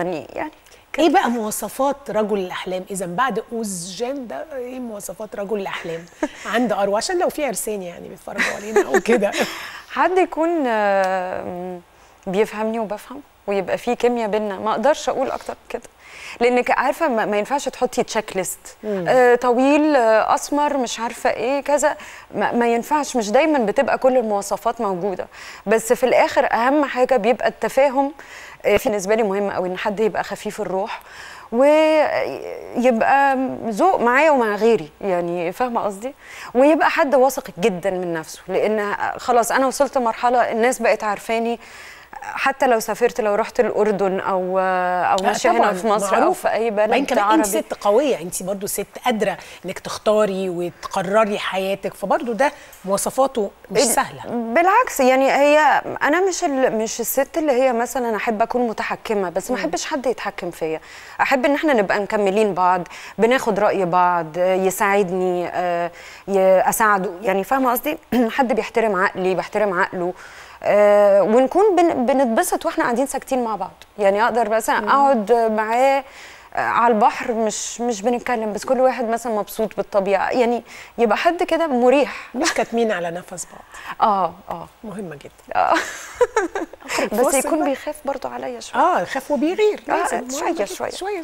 غني يعني ايه بقى مواصفات رجل الاحلام اذا بعد اوز جان ده ايه مواصفات رجل الاحلام عند اروى عشان لو في عرسان يعني بيتفرجوا علينا او كده حد يكون بيفهمني وبفهم ويبقى في كيمياء بينا ما اقدرش اقول اكتر كده لانك عارفه ما ينفعش تحطي تشيك ليست آه طويل آه اسمر مش عارفه ايه كذا ما, ما ينفعش مش دايما بتبقى كل المواصفات موجوده بس في الاخر اهم حاجه بيبقى التفاهم بالنسبه لي مهم قوي ان حد يبقى خفيف الروح ويبقى ذوق معايا ومع غيري يعني فاهمه قصدي ويبقى حد واثق جدا من نفسه لان خلاص انا وصلت مرحله الناس بقت عارفاني حتى لو سافرت لو رحت الاردن او او ماشيه هنا في مصر معروف. او في اي بلد عربي انت ست قويه انت برضو ست قادره انك تختاري وتقرري حياتك فبرضو ده مواصفاته مش سهله بالعكس يعني هي انا مش ال... مش الست اللي هي مثلا احب اكون متحكمه بس ما احبش حد يتحكم فيا احب ان احنا نبقى مكملين بعض بناخد راي بعض يساعدني آه، اساعده يعني فاهمه قصدي حد بيحترم عقلي بحترم عقله آه، ونكون بنتبسط واحنا قاعدين ساكتين مع بعض يعني اقدر مثلا اقعد معاه آه، على البحر مش مش بنتكلم بس كل واحد مثلا مبسوط بالطبيعه يعني يبقى حد كده مريح مش كاتمين على نفس بعض اه اه مهمه جدا آه. بس يكون بيخاف برضو عليا شويه اه يخاف وبيغير آه شويه شويه شويه